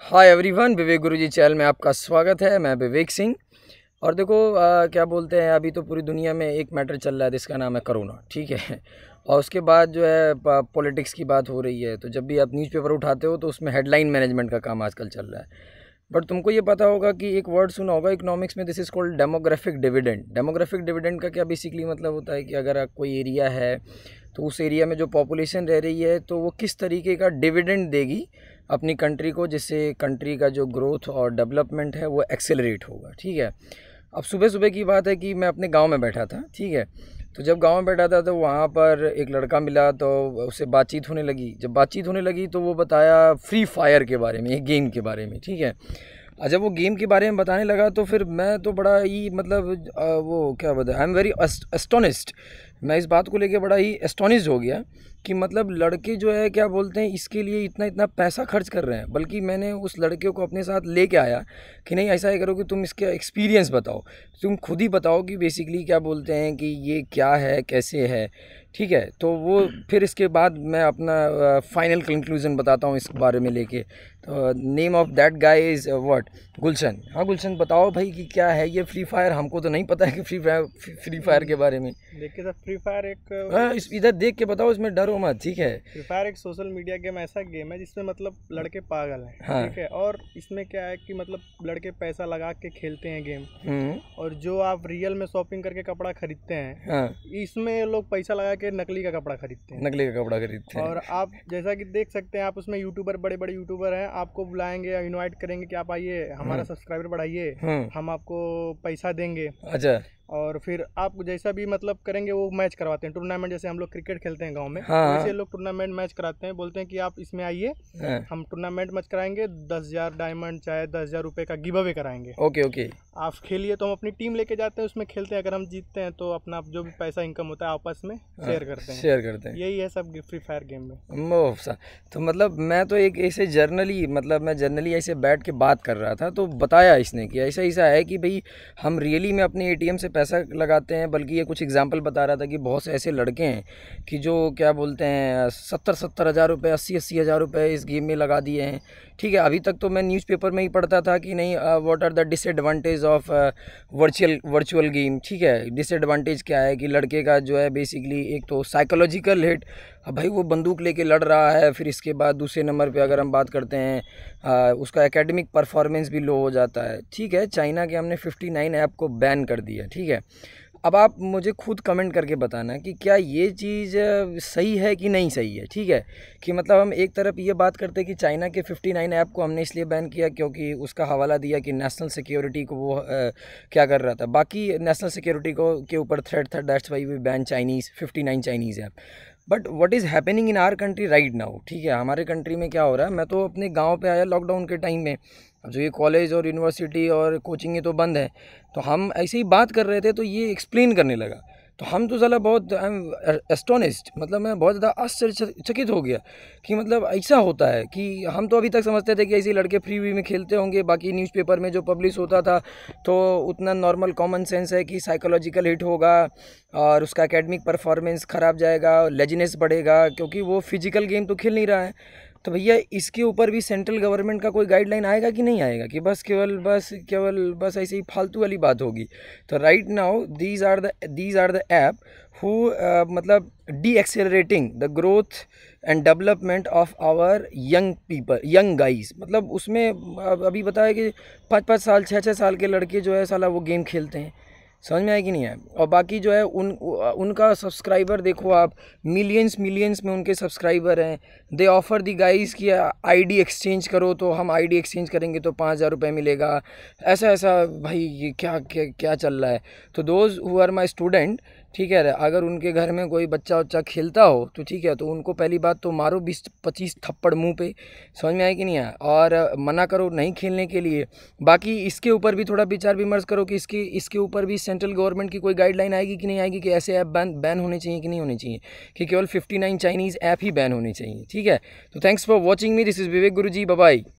Hi everyone विवेक गुरुजी channel में आपका स्वागत है मैं विवेक सिंह और देखो आ, क्या बोलते हैं अभी तो पूरी दुनिया में एक मैटर चल रहा है जिसका नाम है करोना ठीक है और उसके बाद जो है पॉलिटिक्स की बात हो रही है तो जब भी आप न्यूज़पेपर उठाते हो तो उसमें हेडलाइन मैनेजमेंट का काम आजकल चल रहा है बट तुमको ये पता होगा कि एक वर्ड सुना होगा इकोनॉमिक्स में this is called demographic dividend demographic dividend का क्या बेसिकली मतलब होता है कि अगर कोई एरिया है तो उस एरिया में जो पॉपुलेशन रह रही है तो वो किस तरीके का डिविडेंड देगी अपनी कंट्री को जिससे कंट्री का जो ग्रोथ और डेवलपमेंट है वो एक्सेलरेट होगा ठीक है अब सुबह सुबह की बात है कि मैं अपने गाँव में बैठा था ठीक है तो जब गांव में बैठा था तो वहाँ पर एक लड़का मिला तो उससे बातचीत होने लगी जब बातचीत होने लगी तो वो बताया फ्री फायर के बारे में एक गेम के बारे में ठीक है जब वो गेम के बारे में बताने लगा तो फिर मैं तो बड़ा ही मतलब वो क्या बताया आई एम वेरी एस्टोनिस्ड मैं इस बात को लेके बड़ा ही एस्टोनिश हो गया कि मतलब लड़के जो है क्या बोलते हैं इसके लिए इतना इतना पैसा खर्च कर रहे हैं बल्कि मैंने उस लड़के को अपने साथ लेके आया कि नहीं ऐसा ही करो कि तुम इसका एक्सपीरियंस बताओ तुम खुद ही बताओ कि बेसिकली क्या बोलते हैं कि ये क्या है कैसे है ठीक है तो वो फिर इसके बाद मैं अपना फाइनल कंक्लूज़न बताता हूँ इस बारे में लेके तो name of that guy is what Gulshan हाँ गुलशन बताओ भाई कि क्या है ये फ्री फायर हमको तो नहीं पता है कि फ्री फायर फ्री फायर के बारे में देखिए सर फ्री फायर एक हाँ, इधर देख के बताओ इसमें डरो मत ठीक है फ्री फायर एक सोशल मीडिया गेम ऐसा गेम है जिसमें मतलब लड़के पागल हैं हाँ। ठीक है और इसमें क्या है कि मतलब लड़के पैसा लगा के खेलते हैं गेम हम्म। और जो आप रियल में शॉपिंग करके कपड़ा खरीदते हैं हाँ। इसमें लोग पैसा लगा के नकली का कपड़ा खरीदते हैं नकली का कपड़ा खरीदते हैं और आप जैसा कि देख सकते हैं आप उसमें यूट्यूबर बड़े बड़े यूट्यूबर हैं आपको बुलाएंगे या इन्वाइट करेंगे कि आप आइए हमारा सब्सक्राइबर बढ़ाइए हम आपको पैसा देंगे अच्छा और फिर आप जैसा भी मतलब करेंगे वो मैच करवाते हैं टूर्नामेंट जैसे हम लोग क्रिकेट खेलते हैं गांव में हाँ। तो वैसे लोग टूर्नामेंट मैच कराते हैं बोलते हैं कि आप इसमें आइए हाँ। हम टूर्नामेंट मैच कराएंगे दस हजार डायमंड चाहे दस हजार रुपये का गिव अवे कराएंगे ओके ओके आप खेलिए तो हम अपनी टीम लेके जाते हैं उसमें खेलते हैं अगर हम जीतते हैं तो अपना जो भी पैसा इनकम होता है आपस में शेयर हाँ, करते हैं शेयर करते हैं यही है सब फ्री फायर गेम में तो मतलब मैं तो एक ऐसे जर्नली मतलब मैं जर्नली ऐसे बैठ के बात कर रहा था तो बताया इसने कि ऐसा ऐसा है कि भाई हम रियली में अपने ए से पैसा लगाते हैं बल्कि ये कुछ एग्जाम्पल बता रहा था कि बहुत से ऐसे लड़के हैं कि जो क्या बोलते हैं सत्तर सत्तर हज़ार रुपये अस्सी अस्सी हज़ार रुपये इस गेम में लगा दिए हैं ठीक है अभी तक तो मैं न्यूज़पेपर में ही पढ़ता था कि नहीं what are the disadvantage of virtual virtual game ठीक है डिसएडवांटेज क्या है कि लड़के का जो है बेसिकली एक तो साइकोलॉजिकल हिट अब हाँ भाई वो बंदूक लेके लड़ रहा है फिर इसके बाद दूसरे नंबर पे अगर हम बात करते हैं आ, हाँ, उसका एकेडमिक परफॉर्मेंस भी लो हो जाता है ठीक है चाइना के हमने 59 ऐप को बैन कर दिया ठीक है अब आप मुझे खुद कमेंट करके बताना कि क्या ये चीज़ सही है कि नहीं सही है ठीक है कि मतलब हम एक तरफ ये बात करते हैं कि चाइना के 59 ऐप को हमने इसलिए बैन किया क्योंकि उसका हवाला दिया कि नेशनल सिक्योरिटी को वो आ, क्या कर रहा था बाकी नेशनल सिक्योरिटी को के ऊपर थ्रेड था that's why we ban Chinese 59 Chinese app but what is happening in our country right now ठीक है हमारे कंट्री में क्या हो रहा है मैं तो अपने गांव पे आया लॉकडाउन के टाइम में अब जो ये कॉलेज और यूनिवर्सिटी और कोचिंग ये तो बंद है तो हम ऐसे ही बात कर रहे थे तो ये एक्सप्लेन करने लगा तो हम तो ज़रा बहुत आई एम एस्टोनिस्ड मतलब मैं बहुत ज़्यादा आश्चर्यचकित हो गया कि मतलब ऐसा होता है कि हम तो अभी तक समझते थे कि ऐसे लड़के फ्री वी में खेलते होंगे बाकी न्यूज़पेपर में जो पब्लिश होता था तो उतना नॉर्मल कॉमन सेंस है कि साइकोलॉजिकल हिट होगा और उसका एकेडमिक परफॉर्मेंस ख़राब जाएगा लेजिनेस बढ़ेगा क्योंकि वो फिजिकल गेम तो खेल नहीं रहा है तो भैया इसके ऊपर भी सेंट्रल गवर्नमेंट का कोई गाइडलाइन आएगा कि नहीं आएगा कि बस केवल बस केवल बस ऐसे ही फालतू वाली बात होगी तो right now these are the these are the app who मतलब deaccelerating the growth and development of our young people young guys मतलब उसमें अभी बताया कि पाँच पाँच साल छः छः साल के लड़के जो है साला वो गेम खेलते हैं समझ में आया कि नहीं है और बाकी जो है उन उनका सब्सक्राइबर देखो आप मिलियंस मिलियंस में उनके सब्सक्राइबर हैं दे ऑफ़र दी गाइस कि आईडी एक्सचेंज करो तो हम आईडी एक्सचेंज करेंगे तो पाँच हज़ार रुपये मिलेगा ऐसा ऐसा भाई ये क्या क्या क्या चल रहा है तो those who are my student ठीक है अगर उनके घर में कोई बच्चा उच्चा खेलता हो तो ठीक है तो उनको पहली बात तो मारो बीस पच्चीस थप्पड़ मुंह पे समझ में आए कि नहीं आए और मना करो नहीं खेलने के लिए बाकी इसके ऊपर भी थोड़ा विचार विमर्श करो कि इसकी इसके ऊपर भी सेंट्रल गवर्नमेंट की कोई गाइडलाइन आएगी कि नहीं आएगी कि ऐसे ऐप बैन बैन होने चाहिए कि नहीं होने चाहिए कि केवल फिफ्टी चाइनीज़ ऐप ही बैन होने चाहिए ठीक है तो thanks for watching me this is Vivek Guru ji Babai